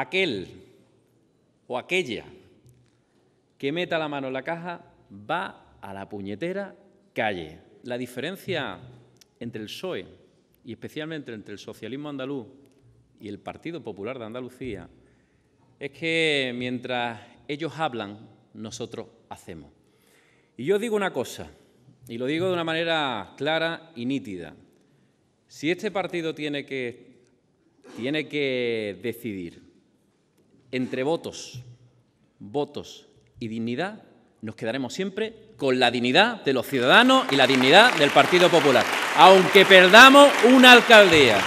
aquel o aquella que meta la mano en la caja va a la puñetera calle. La diferencia entre el PSOE y especialmente entre el socialismo andaluz y el Partido Popular de Andalucía es que mientras ellos hablan, nosotros hacemos. Y yo digo una cosa, y lo digo de una manera clara y nítida. Si este partido tiene que, tiene que decidir entre votos, votos y dignidad, nos quedaremos siempre con la dignidad de los ciudadanos y la dignidad del Partido Popular, aunque perdamos una alcaldía.